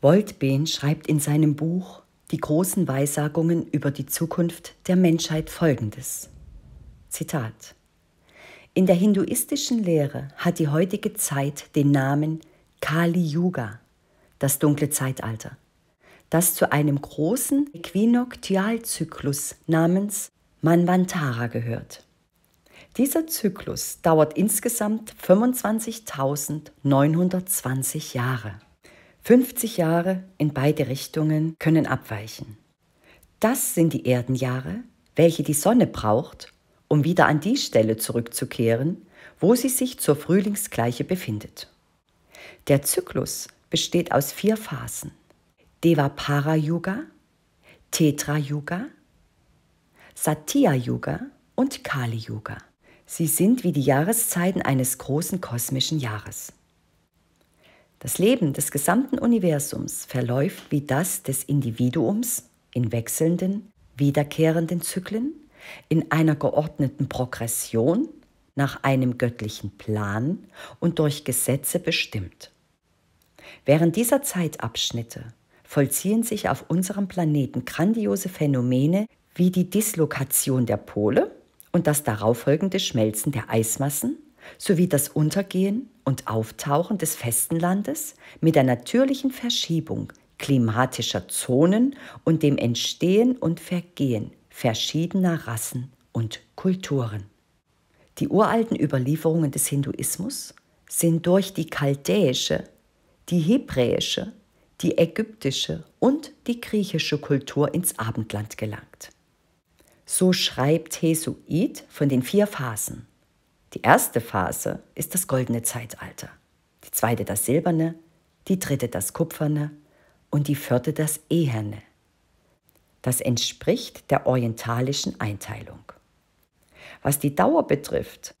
Boltbehn schreibt in seinem Buch Die großen Weissagungen über die Zukunft der Menschheit folgendes. Zitat. In der hinduistischen Lehre hat die heutige Zeit den Namen Kali Yuga, das dunkle Zeitalter, das zu einem großen Äquinoktialzyklus namens Manvantara gehört. Dieser Zyklus dauert insgesamt 25.920 Jahre. 50 Jahre in beide Richtungen können abweichen. Das sind die Erdenjahre, welche die Sonne braucht, um wieder an die Stelle zurückzukehren, wo sie sich zur Frühlingsgleiche befindet. Der Zyklus besteht aus vier Phasen. Devapara Yuga, Tetra Yuga, Satya Yuga und Kali Yuga. Sie sind wie die Jahreszeiten eines großen kosmischen Jahres. Das Leben des gesamten Universums verläuft wie das des Individuums in wechselnden, wiederkehrenden Zyklen, in einer geordneten Progression nach einem göttlichen Plan und durch Gesetze bestimmt. Während dieser Zeitabschnitte vollziehen sich auf unserem Planeten grandiose Phänomene wie die Dislokation der Pole und das darauffolgende Schmelzen der Eismassen sowie das Untergehen und Auftauchen des Festenlandes mit der natürlichen Verschiebung klimatischer Zonen und dem Entstehen und Vergehen verschiedener Rassen und Kulturen. Die uralten Überlieferungen des Hinduismus sind durch die chaldäische, die hebräische, die ägyptische und die griechische Kultur ins Abendland gelangt. So schreibt Hesuid von den vier Phasen. Die erste Phase ist das goldene Zeitalter, die zweite das silberne, die dritte das kupferne und die vierte das eherne. Das entspricht der orientalischen Einteilung. Was die Dauer betrifft,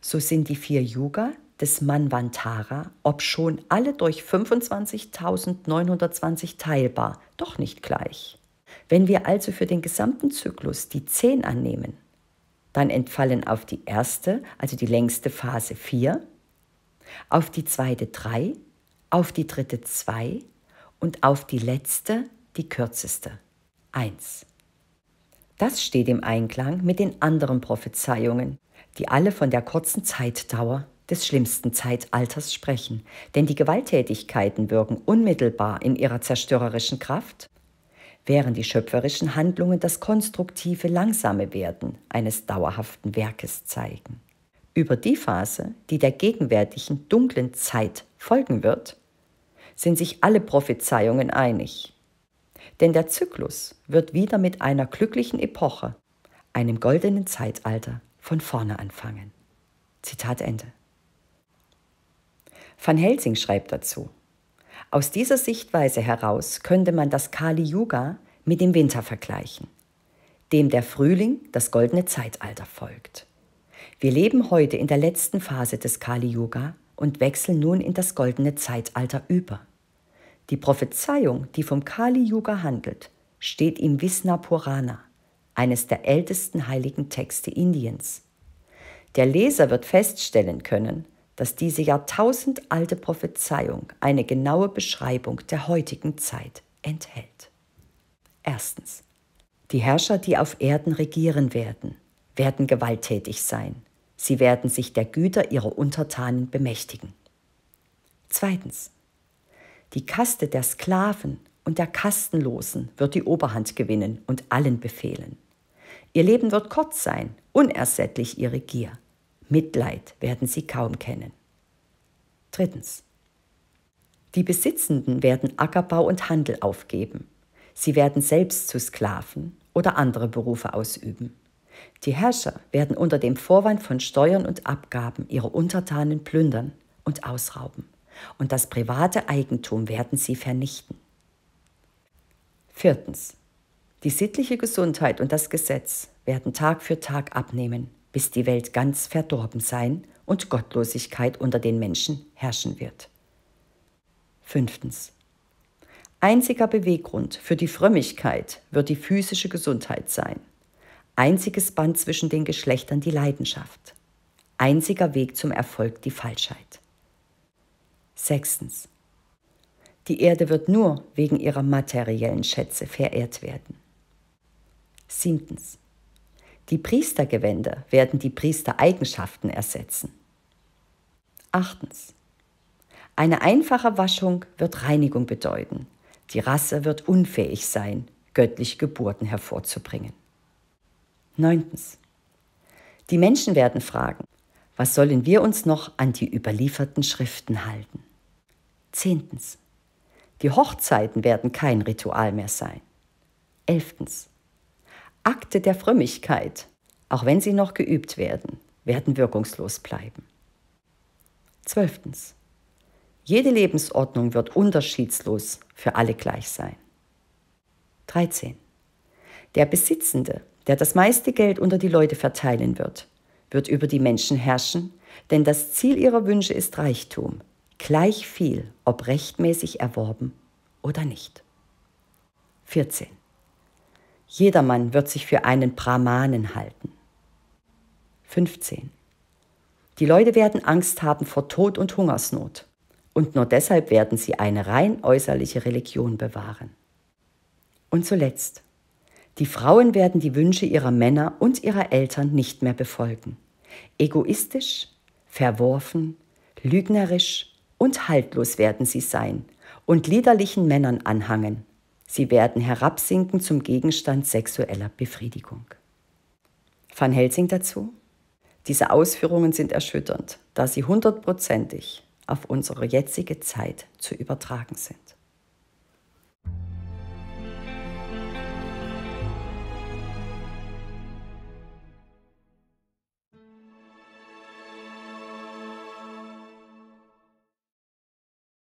so sind die vier Yuga des Manvantara, obschon alle durch 25.920 teilbar, doch nicht gleich. Wenn wir also für den gesamten Zyklus die 10 annehmen, dann entfallen auf die erste, also die längste Phase 4, auf die zweite 3, auf die dritte 2 und auf die letzte, die kürzeste, 1. Das steht im Einklang mit den anderen Prophezeiungen, die alle von der kurzen Zeitdauer des schlimmsten Zeitalters sprechen, denn die Gewalttätigkeiten wirken unmittelbar in ihrer zerstörerischen Kraft während die schöpferischen Handlungen das konstruktive, langsame Werden eines dauerhaften Werkes zeigen. Über die Phase, die der gegenwärtigen dunklen Zeit folgen wird, sind sich alle Prophezeiungen einig. Denn der Zyklus wird wieder mit einer glücklichen Epoche, einem goldenen Zeitalter, von vorne anfangen. Zitat Ende. Van Helsing schreibt dazu, aus dieser Sichtweise heraus könnte man das Kali Yuga mit dem Winter vergleichen, dem der Frühling das goldene Zeitalter folgt. Wir leben heute in der letzten Phase des Kali Yuga und wechseln nun in das goldene Zeitalter über. Die Prophezeiung, die vom Kali Yuga handelt, steht im Visna Purana, eines der ältesten heiligen Texte Indiens. Der Leser wird feststellen können, dass diese jahrtausendalte Prophezeiung eine genaue Beschreibung der heutigen Zeit enthält. Erstens. Die Herrscher, die auf Erden regieren werden, werden gewalttätig sein. Sie werden sich der Güter ihrer Untertanen bemächtigen. Zweitens. Die Kaste der Sklaven und der Kastenlosen wird die Oberhand gewinnen und allen befehlen. Ihr Leben wird kurz sein, unersättlich ihre Gier. Mitleid werden sie kaum kennen. Drittens. Die Besitzenden werden Ackerbau und Handel aufgeben. Sie werden selbst zu Sklaven oder andere Berufe ausüben. Die Herrscher werden unter dem Vorwand von Steuern und Abgaben ihre Untertanen plündern und ausrauben. Und das private Eigentum werden sie vernichten. Viertens. Die sittliche Gesundheit und das Gesetz werden Tag für Tag abnehmen bis die Welt ganz verdorben sein und Gottlosigkeit unter den Menschen herrschen wird. Fünftens. Einziger Beweggrund für die Frömmigkeit wird die physische Gesundheit sein. Einziges Band zwischen den Geschlechtern die Leidenschaft. Einziger Weg zum Erfolg die Falschheit. Sechstens. Die Erde wird nur wegen ihrer materiellen Schätze verehrt werden. Siebtens. Die Priestergewänder werden die Priestereigenschaften ersetzen. Achtens. Eine einfache Waschung wird Reinigung bedeuten. Die Rasse wird unfähig sein, göttliche Geburten hervorzubringen. Neuntens. Die Menschen werden fragen, was sollen wir uns noch an die überlieferten Schriften halten? Zehntens. Die Hochzeiten werden kein Ritual mehr sein. Elftens. Akte der Frömmigkeit, auch wenn sie noch geübt werden, werden wirkungslos bleiben. Zwölftens. Jede Lebensordnung wird unterschiedslos für alle gleich sein. 13. Der Besitzende, der das meiste Geld unter die Leute verteilen wird, wird über die Menschen herrschen, denn das Ziel ihrer Wünsche ist Reichtum, gleich viel, ob rechtmäßig erworben oder nicht. 14. Jedermann wird sich für einen Brahmanen halten. 15. Die Leute werden Angst haben vor Tod und Hungersnot. Und nur deshalb werden sie eine rein äußerliche Religion bewahren. Und zuletzt. Die Frauen werden die Wünsche ihrer Männer und ihrer Eltern nicht mehr befolgen. Egoistisch, verworfen, lügnerisch und haltlos werden sie sein und liederlichen Männern anhangen, Sie werden herabsinken zum Gegenstand sexueller Befriedigung. Van Helsing dazu? Diese Ausführungen sind erschütternd, da sie hundertprozentig auf unsere jetzige Zeit zu übertragen sind.